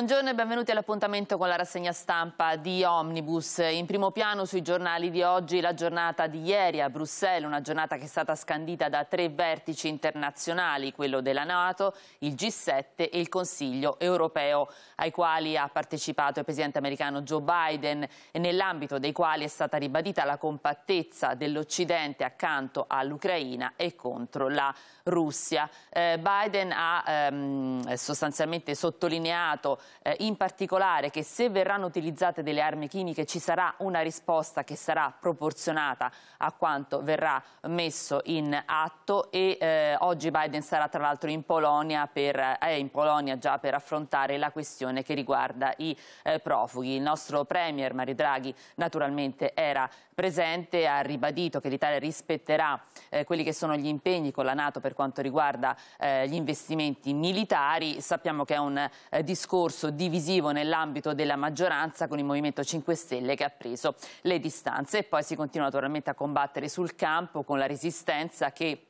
Buongiorno e benvenuti all'appuntamento con la rassegna stampa di Omnibus. In primo piano sui giornali di oggi la giornata di ieri a Bruxelles, una giornata che è stata scandita da tre vertici internazionali, quello della Nato, il G7 e il Consiglio europeo, ai quali ha partecipato il presidente americano Joe Biden e nell'ambito dei quali è stata ribadita la compattezza dell'Occidente accanto all'Ucraina e contro la Russia. Eh, Biden ha ehm, sostanzialmente sottolineato eh, in particolare che se verranno utilizzate delle armi chimiche ci sarà una risposta che sarà proporzionata a quanto verrà messo in atto e eh, oggi Biden sarà tra l'altro in, eh, in Polonia, già per affrontare la questione che riguarda i eh, profughi. Il nostro Premier Mario Draghi naturalmente era presente, ha ribadito che l'Italia rispetterà eh, quelli che sono gli impegni con la Nato per quanto riguarda eh, gli investimenti militari. Sappiamo che è un discorso scorso divisivo nell'ambito della maggioranza con il Movimento 5 Stelle che ha preso le distanze e poi si continua naturalmente a combattere sul campo con la resistenza che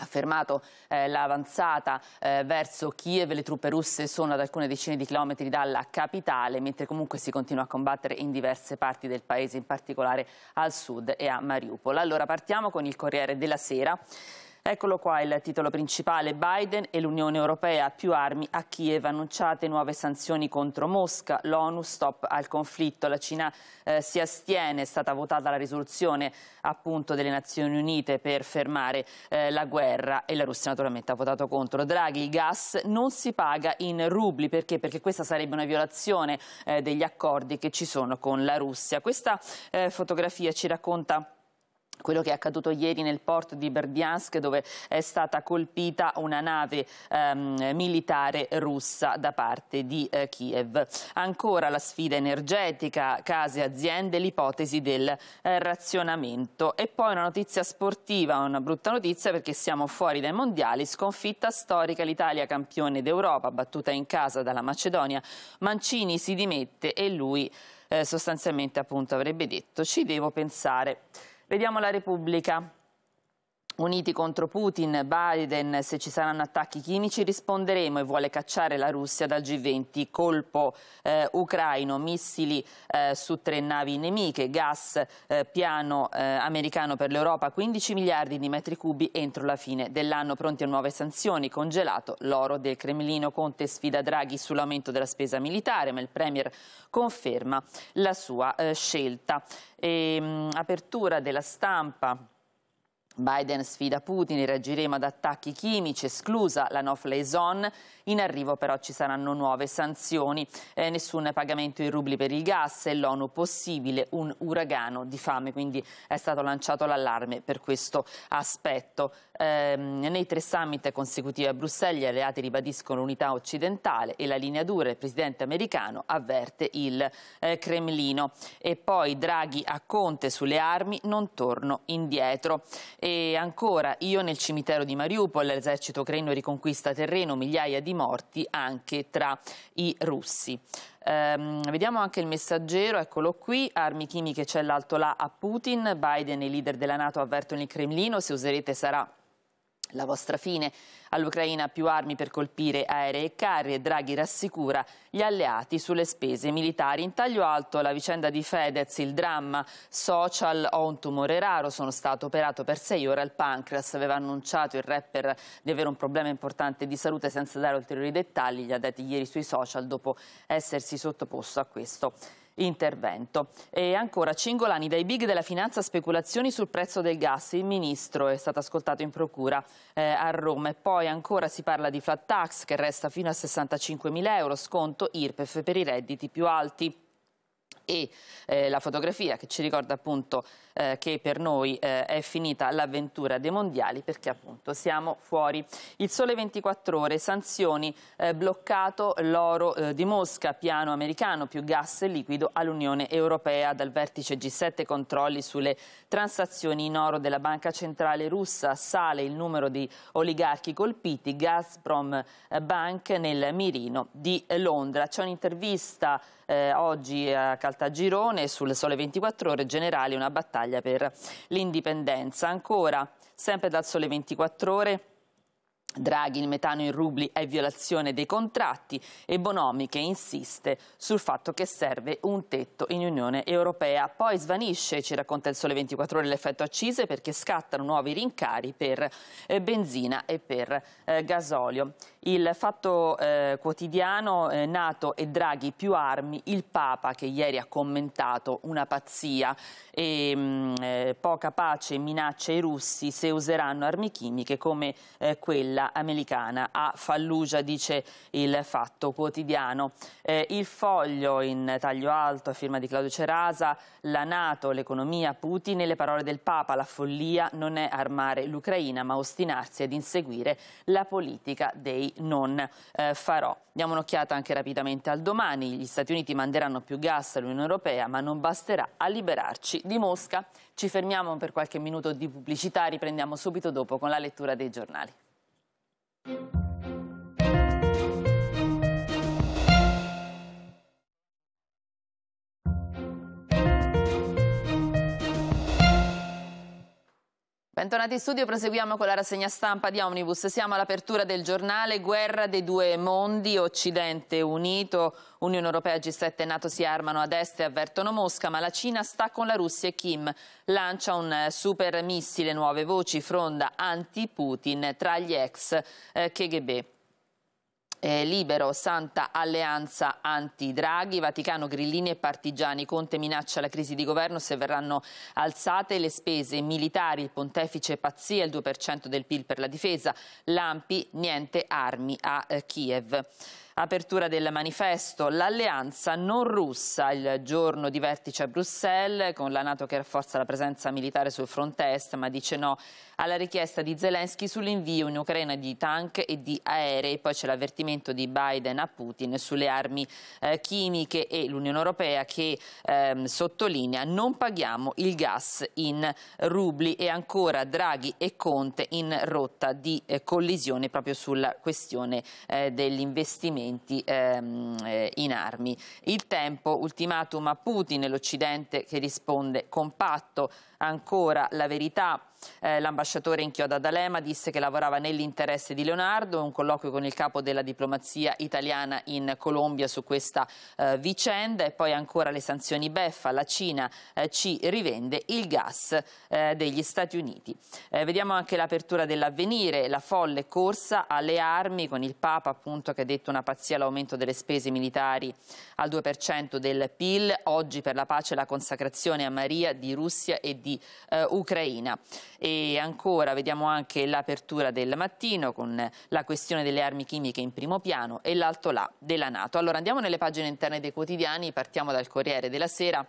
ha fermato eh, l'avanzata eh, verso Kiev, le truppe russe sono ad alcune decine di chilometri dalla capitale, mentre comunque si continua a combattere in diverse parti del paese, in particolare al sud e a Mariupol. Allora partiamo con il Corriere della Sera. Eccolo qua il titolo principale, Biden e l'Unione Europea, più armi a Kiev, annunciate nuove sanzioni contro Mosca, l'ONU stop al conflitto, la Cina eh, si astiene, è stata votata la risoluzione appunto delle Nazioni Unite per fermare eh, la guerra e la Russia naturalmente ha votato contro. Draghi, il gas non si paga in rubli, perché? Perché questa sarebbe una violazione eh, degli accordi che ci sono con la Russia. Questa eh, fotografia ci racconta quello che è accaduto ieri nel porto di Berdiansk dove è stata colpita una nave ehm, militare russa da parte di eh, Kiev. Ancora la sfida energetica, case, aziende, l'ipotesi del eh, razionamento. E poi una notizia sportiva, una brutta notizia perché siamo fuori dai mondiali, sconfitta storica l'Italia campione d'Europa, battuta in casa dalla Macedonia. Mancini si dimette e lui eh, sostanzialmente appunto avrebbe detto ci devo pensare. Vediamo la Repubblica. Uniti contro Putin, Biden, se ci saranno attacchi chimici risponderemo e vuole cacciare la Russia dal G20. Colpo eh, ucraino, missili eh, su tre navi nemiche, gas, eh, piano eh, americano per l'Europa, 15 miliardi di metri cubi entro la fine dell'anno, pronti a nuove sanzioni, congelato l'oro del Cremlino. Conte sfida Draghi sull'aumento della spesa militare, ma il Premier conferma la sua eh, scelta. E, ehm, mh, apertura della stampa. Biden sfida Putin, reagiremo ad attacchi chimici, esclusa la no-fly zone. In arrivo però ci saranno nuove sanzioni, eh, nessun pagamento in rubli per il gas e l'ONU possibile un uragano di fame, quindi è stato lanciato l'allarme per questo aspetto. Eh, nei tre summit consecutivi a Bruxelles gli alleati ribadiscono l'unità occidentale e la linea dura, il presidente americano avverte il eh, Cremlino. E poi Draghi a Conte sulle armi, non torno indietro. E ancora, io nel cimitero di Mariupol, l'esercito ucraino riconquista terreno, migliaia di morti anche tra i russi. Um, vediamo anche il messaggero, eccolo qui, armi chimiche c'è l'alto là a Putin, Biden e i leader della Nato avvertono il Cremlino, se userete sarà la vostra fine all'Ucraina più armi per colpire aerei e carri e Draghi rassicura gli alleati sulle spese militari. In taglio alto la vicenda di Fedez, il dramma social, ho un tumore raro, sono stato operato per sei ore al pancreas, aveva annunciato il rapper di avere un problema importante di salute senza dare ulteriori dettagli, li ha dati ieri sui social dopo essersi sottoposto a questo intervento. E ancora Cingolani, dai big della finanza speculazioni sul prezzo del gas, il ministro è stato ascoltato in procura eh, a Roma e poi ancora si parla di flat tax che resta fino a 65 mila euro, sconto IRPEF per i redditi più alti e eh, la fotografia che ci ricorda appunto eh, che per noi eh, è finita l'avventura dei mondiali perché appunto siamo fuori. Il sole 24 ore, sanzioni, eh, bloccato l'oro eh, di Mosca, piano americano, più gas liquido all'Unione Europea, dal vertice G7 controlli sulle transazioni in oro della Banca Centrale Russa, sale il numero di oligarchi colpiti, Gazprom eh, Bank nel mirino di eh, Londra. C'è un'intervista oggi a Caltagirone sul Sole 24 Ore Generale, una battaglia battaglia per l'indipendenza. Ancora, sempre dal sole 24 ore, Draghi, il metano in rubli è violazione dei contratti e Bonomi che insiste sul fatto che serve un tetto in Unione Europea. Poi svanisce, ci racconta il Sole 24 Ore, l'effetto accise perché scattano nuovi rincari per eh, benzina e per eh, gasolio. Il fatto eh, quotidiano, Nato e Draghi più armi, il Papa che ieri ha commentato una pazzia e mh, mm, poca pace minaccia i russi se useranno armi chimiche come quella quella americana. A Fallujah dice il fatto quotidiano. Eh, il foglio in taglio alto a firma di Claudio Cerasa, la Nato, l'economia, Putin e le parole del Papa, la follia non è armare l'Ucraina ma ostinarsi ad inseguire la politica dei non eh, farò. Diamo un'occhiata anche rapidamente al domani, gli Stati Uniti manderanno più gas all'Unione Europea ma non basterà a liberarci di Mosca. Ci fermiamo per qualche minuto di pubblicità, riprendiamo subito dopo con la lettura dei giornali. Thank you. Bentornati in studio, proseguiamo con la rassegna stampa di Omnibus. Siamo all'apertura del giornale Guerra dei due mondi, Occidente unito, Unione Europea, G7 e Nato si armano a destra e avvertono Mosca, ma la Cina sta con la Russia e Kim lancia un eh, super missile, nuove voci, fronda anti-Putin tra gli ex eh, KGB. Eh, libero, Santa Alleanza Anti-Draghi, Vaticano, Grillini e Partigiani. Conte minaccia la crisi di governo se verranno alzate le spese militari. Il pontefice pazzia il 2% del PIL per la difesa. Lampi, niente armi a eh, Kiev. Apertura del manifesto L'alleanza non russa, il giorno di vertice a Bruxelles, con la Nato che rafforza la presenza militare sul fronte est, ma dice no alla richiesta di Zelensky sull'invio in Ucraina di tank e di aerei. Poi c'è l'avvertimento di Biden a Putin sulle armi eh, chimiche e l'Unione Europea che ehm, sottolinea non paghiamo il gas in rubli e ancora Draghi e Conte in rotta di eh, collisione proprio sulla questione eh, dell'investimento armamenti ehm, eh, in armi. Il tempo, ultimatum a Putin, l'Occidente che risponde compatto, ancora la verità eh, l'ambasciatore Inchioda D'Alema disse che lavorava nell'interesse di Leonardo, un colloquio con il capo della diplomazia italiana in Colombia su questa eh, vicenda e poi ancora le sanzioni beffa, la Cina eh, ci rivende il gas eh, degli Stati Uniti. Eh, vediamo anche l'apertura dell'avvenire, la folle corsa alle armi con il Papa appunto che ha detto una pazzia l'aumento delle spese militari al 2% del PIL, oggi per la pace e la consacrazione a Maria di Russia e di eh, Ucraina. E ancora vediamo anche l'apertura del mattino con la questione delle armi chimiche in primo piano e l'alto là della Nato. Allora andiamo nelle pagine interne dei quotidiani, partiamo dal Corriere della Sera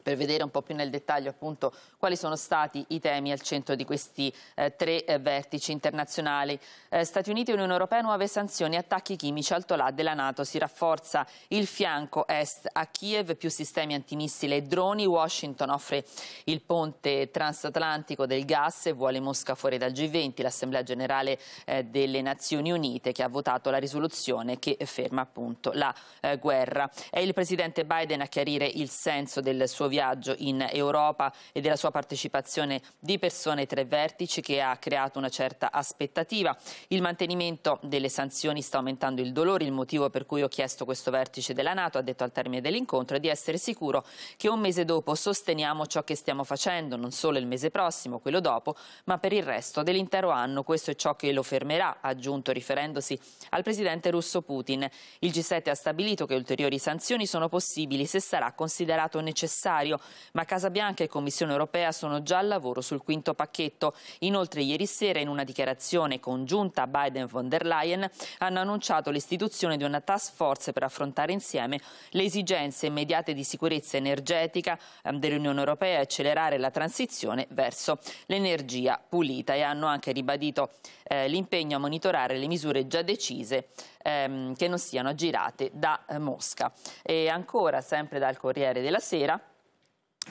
per vedere un po' più nel dettaglio appunto quali sono stati i temi al centro di questi eh, tre eh, vertici internazionali. Eh, Stati Uniti e Unione Europea nuove sanzioni e attacchi chimici al Tolà della Nato. Si rafforza il fianco est a Kiev, più sistemi antimissile e droni. Washington offre il ponte transatlantico del gas e vuole Mosca fuori dal G20, l'Assemblea Generale eh, delle Nazioni Unite che ha votato la risoluzione che ferma appunto la eh, guerra. È il Presidente Biden a chiarire il senso del suo viaggio in Europa e della sua partecipazione di persone ai tre vertici che ha creato una certa aspettativa. Il mantenimento delle sanzioni sta aumentando il dolore, il motivo per cui ho chiesto questo vertice della Nato, ha detto al termine dell'incontro, è di essere sicuro che un mese dopo sosteniamo ciò che stiamo facendo, non solo il mese prossimo, quello dopo, ma per il resto dell'intero anno. Questo è ciò che lo fermerà, ha aggiunto riferendosi al presidente russo Putin. Il G7 ha stabilito che ulteriori sanzioni sono possibili se sarà considerato necessario necessario, ma Casa Bianca e Commissione europea sono già al lavoro sul quinto pacchetto. Inoltre ieri sera in una dichiarazione congiunta Biden-von der Leyen hanno annunciato l'istituzione di una task force per affrontare insieme le esigenze immediate di sicurezza energetica ehm, dell'Unione europea e accelerare la transizione verso l'energia pulita e hanno anche ribadito eh, l'impegno a monitorare le misure già decise ehm, che non siano aggirate da eh, Mosca. E ancora, sempre dal Corriere della Sera,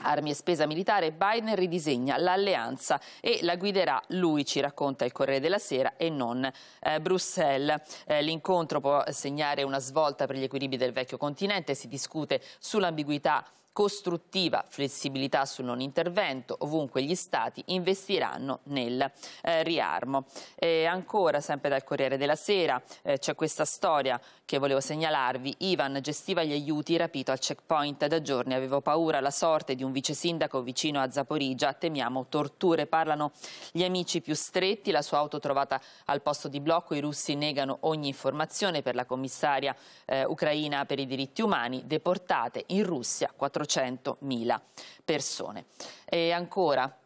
Armi e spesa militare, Biden ridisegna l'alleanza e la guiderà lui, ci racconta il Corriere della Sera e non eh, Bruxelles. Eh, L'incontro può segnare una svolta per gli equilibri del vecchio continente, si discute sull'ambiguità costruttiva flessibilità sul non intervento, ovunque gli Stati investiranno nel eh, riarmo. E ancora, sempre dal Corriere della Sera, eh, c'è questa storia che volevo segnalarvi. Ivan gestiva gli aiuti rapito al checkpoint da giorni, avevo paura la sorte di un vice sindaco vicino a Zaporigia, temiamo torture, parlano gli amici più stretti, la sua auto trovata al posto di blocco, i russi negano ogni informazione per la commissaria eh, ucraina per i diritti umani, deportate in Russia 400 400.000 persone. E ancora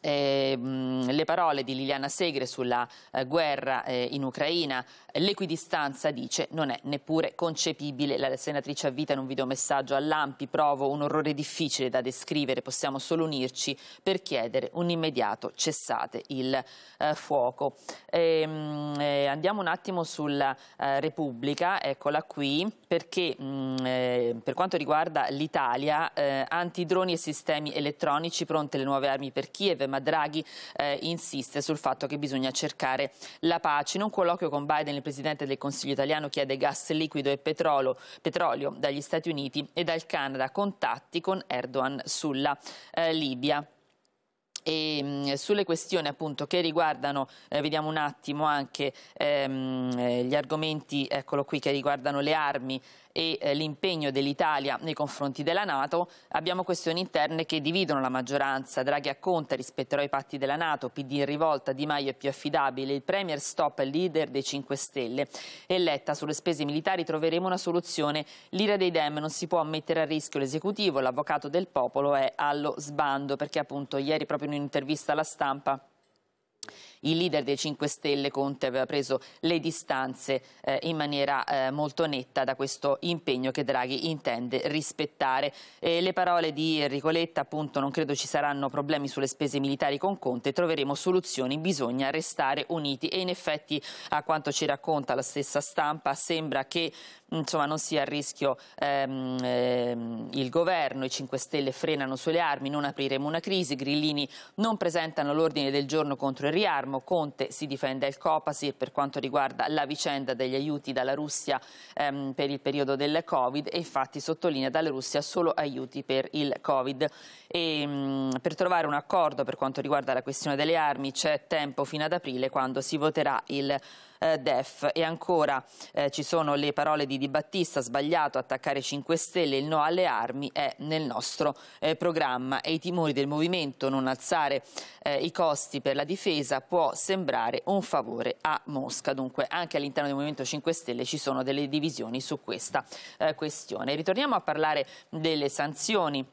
eh, mh, le parole di Liliana Segre sulla eh, guerra eh, in Ucraina, l'equidistanza dice non è neppure concepibile. La senatrice avvita in un videomessaggio all'Ampi, provo un orrore difficile da descrivere, possiamo solo unirci per chiedere un immediato cessate il eh, fuoco. Mh, ehm, eh, andiamo un attimo sulla eh, Repubblica, eccola qui, perché mh, mm, per quanto riguarda l'Italia, antidroni e sistemi elettronici, pronte le nuove armi per Kiev, ma Draghi eh, insiste sul fatto che bisogna cercare la pace. In un colloquio con Biden il Presidente del Consiglio italiano chiede gas liquido e petrolio, petrolio dagli Stati Uniti e dal Canada, contatti con Erdogan sulla eh, Libia e ehm, sulle questioni appunto che riguardano, eh, vediamo un attimo anche ehm, gli argomenti, eccolo qui, che riguardano le armi e eh, l'impegno dell'Italia nei confronti della Nato, abbiamo questioni interne che dividono la maggioranza. Draghi a Conte rispetterò i patti della Nato, PD in rivolta, Di Maio è più affidabile, il Premier stop il leader dei 5 Stelle eletta sulle spese militari troveremo una soluzione. L'ira dei Dem non si può mettere a rischio l'esecutivo, l'avvocato del popolo è allo sbando perché appunto ieri proprio in un'intervista alla stampa il leader dei 5 Stelle Conte aveva preso le distanze eh, in maniera eh, molto netta da questo impegno che Draghi intende rispettare. E le parole di Enrico Letta, appunto, non credo ci saranno problemi sulle spese militari con Conte, troveremo soluzioni, bisogna restare uniti e in effetti a quanto ci racconta la stessa stampa sembra che insomma, non sia a rischio ehm, ehm, il governo, i 5 Stelle frenano sulle armi, non apriremo una crisi, Grillini non presentano l'ordine del giorno contro il riarmo, Palermo Conte si difende il Copasir per quanto riguarda la vicenda degli aiuti dalla Russia ehm, per il periodo del Covid e infatti sottolinea dalla Russia solo aiuti per il Covid. E, mh, mm, per trovare un accordo per quanto riguarda la questione delle armi c'è tempo fino ad aprile quando si voterà il eh, DEF. E ancora eh, ci sono le parole di Di Battista, sbagliato attaccare 5 Stelle, il no alle armi è nel nostro eh, programma e i timori del movimento non alzare eh, i costi per la difesa può sembrare un favore a Mosca. Dunque anche all'interno del Movimento 5 Stelle ci sono delle divisioni su questa eh, questione. Ritorniamo a parlare delle sanzioni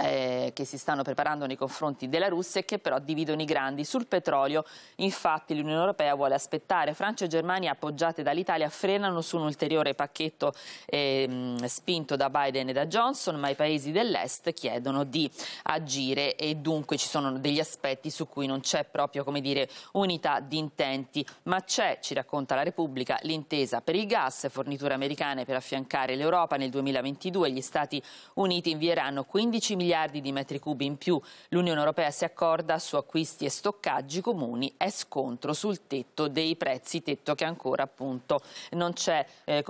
eh, che si stanno preparando nei confronti della Russia e che però dividono i grandi sul petrolio. Infatti l'Unione Europea vuole aspettare. Francia e Germania appoggiate dall'Italia frenano su un ulteriore pacchetto eh, spinto da Biden e da Johnson, ma i paesi dell'Est chiedono di agire e dunque ci sono degli aspetti su cui non c'è proprio come dire, unità di intenti, ma c'è, ci racconta la Repubblica, l'intesa per il gas, forniture americane per affiancare l'Europa nel 2022. Gli Stati Uniti invieranno 15 milioni miliardi di metri cubi in più. L'Unione Europea si accorda su acquisti e stoccaggi comuni e scontro sul tetto dei prezzi, tetto che ancora appunto non c'è eh,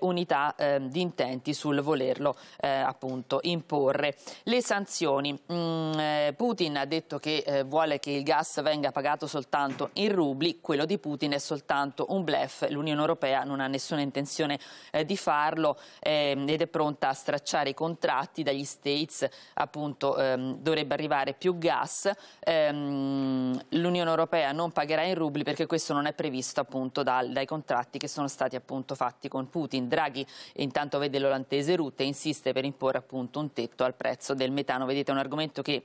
unità eh, di intenti sul volerlo eh, appunto imporre. Le sanzioni. Mm, eh, Putin ha detto che eh, vuole che il gas venga pagato soltanto in rubli, quello di Putin è soltanto un blef, l'Unione Europea non ha nessuna intenzione eh, di farlo ehm, ed è pronta a stracciare i contratti dagli States appunto ehm, dovrebbe arrivare più gas, ehm, l'Unione Europea non pagherà in rubli perché questo non è previsto appunto da, dai contratti che sono stati appunto fatti con Putin. Draghi intanto vede l'olandese Rutte e insiste per imporre appunto un tetto al prezzo del metano, vedete è un argomento che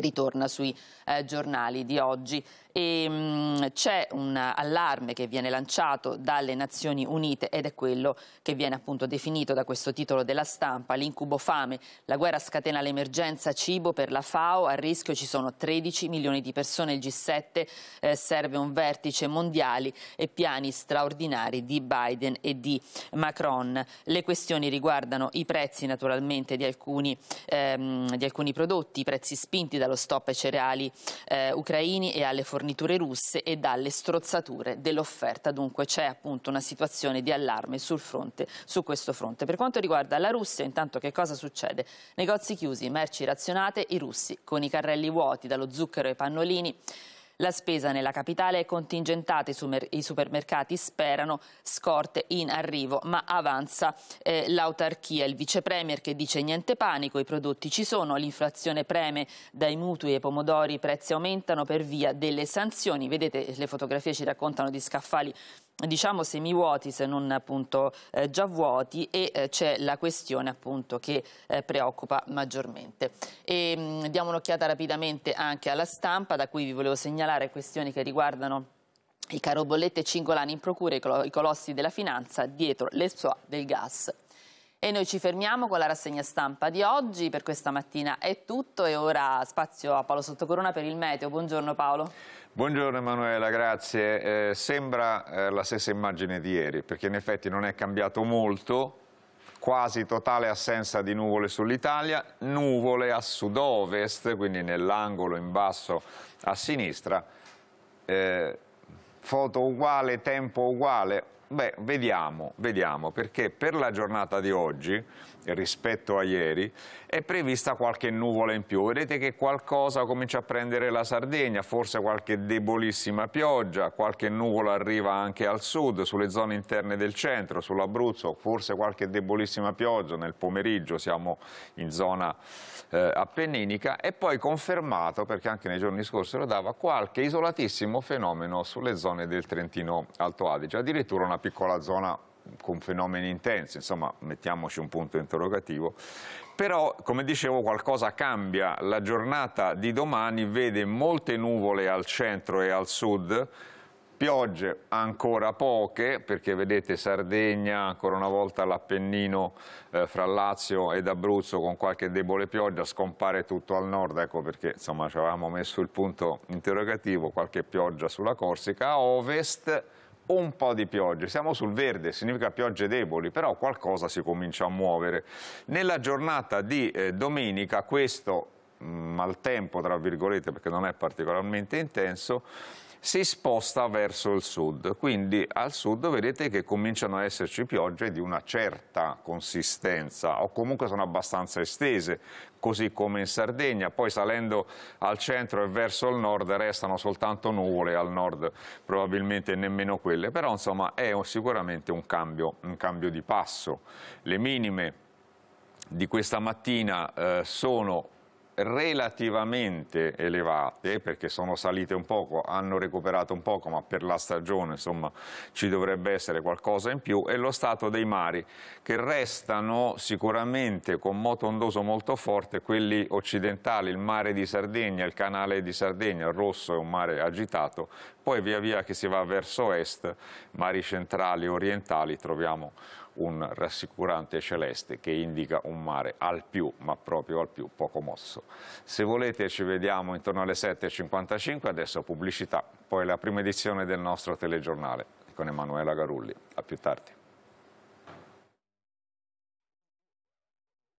ritorna sui eh, giornali di oggi. Ehm, c'è un allarme che viene lanciato dalle Nazioni Unite ed è quello che viene appunto definito da questo titolo della stampa, l'incubo fame, la guerra scatena l'emergenza cibo per la FAO, a rischio ci sono 13 milioni di persone, il G7 eh, serve un vertice mondiale e piani straordinari di Biden e di Macron. Le questioni riguardano i prezzi naturalmente di alcuni, ehm, di alcuni prodotti, i prezzi spinti da dallo stop ai cereali eh, ucraini e alle forniture russe e dalle strozzature dell'offerta. Dunque c'è appunto una situazione di allarme sul fronte, su questo fronte. Per quanto riguarda la Russia, intanto che cosa succede? Negozi chiusi, merci razionate, i russi con i carrelli vuoti dallo zucchero ai pannolini. La spesa nella capitale è contingentata, i supermercati sperano scorte in arrivo, ma avanza eh, l'autarchia. Il vicepremier che dice niente panico, i prodotti ci sono, l'inflazione preme dai mutui e pomodori, i prezzi aumentano per via delle sanzioni. Vedete le fotografie ci raccontano di scaffali diciamo semivuoti se non appunto eh, già vuoti e eh, c'è la questione appunto che eh, preoccupa maggiormente. E, mh, mm, diamo un'occhiata rapidamente anche alla stampa da cui vi volevo segnalare questioni che riguardano i carobollette e cingolani in procura, i, col i colossi della finanza dietro l'ESOA del gas e noi ci fermiamo con la rassegna stampa di oggi, per questa mattina è tutto e ora spazio a Paolo Sottocorona per il meteo. Buongiorno Paolo. Buongiorno Emanuela, grazie. Eh, sembra eh, la stessa immagine di ieri, perché in effetti non è cambiato molto, quasi totale assenza di nuvole sull'Italia, nuvole a sud-ovest, quindi nell'angolo in basso a sinistra, eh, foto uguale, tempo uguale, Beh, vediamo, vediamo, perché per la giornata di oggi, rispetto a ieri, è prevista qualche nuvola in più. Vedete che qualcosa comincia a prendere la Sardegna, forse qualche debolissima pioggia, qualche nuvola arriva anche al sud, sulle zone interne del centro, sull'Abruzzo, forse qualche debolissima pioggia nel pomeriggio, siamo in zona eh, appenninica, e poi confermato, perché anche nei giorni scorsi lo dava, qualche isolatissimo fenomeno sulle zone del Trentino Alto Adige, addirittura una piccola zona con fenomeni intensi, insomma mettiamoci un punto interrogativo, però come dicevo qualcosa cambia, la giornata di domani vede molte nuvole al centro e al sud, piogge ancora poche, perché vedete Sardegna, ancora una volta l'Appennino eh, fra Lazio ed Abruzzo con qualche debole pioggia, scompare tutto al nord, ecco perché insomma ci avevamo messo il punto interrogativo, qualche pioggia sulla Corsica, a ovest un po' di piogge, siamo sul verde, significa piogge deboli, però qualcosa si comincia a muovere. Nella giornata di eh, domenica questo mm, maltempo, tra virgolette, perché non è particolarmente intenso, si sposta verso il sud. Quindi al sud vedete che cominciano ad esserci piogge di una certa consistenza o comunque sono abbastanza estese, così come in Sardegna. Poi salendo al centro e verso il nord restano soltanto nuvole, al nord probabilmente nemmeno quelle, però insomma è sicuramente un cambio, un cambio di passo. Le minime di questa mattina eh, sono relativamente elevate perché sono salite un poco, hanno recuperato un poco ma per la stagione insomma ci dovrebbe essere qualcosa in più e lo stato dei mari che restano sicuramente con moto ondoso molto forte quelli occidentali, il mare di Sardegna, il canale di Sardegna, il rosso è un mare agitato, poi via via che si va verso est, mari centrali, orientali troviamo un rassicurante celeste che indica un mare al più, ma proprio al più, poco mosso. Se volete ci vediamo intorno alle 7.55, adesso pubblicità, poi la prima edizione del nostro telegiornale con Emanuela Garulli. A più tardi.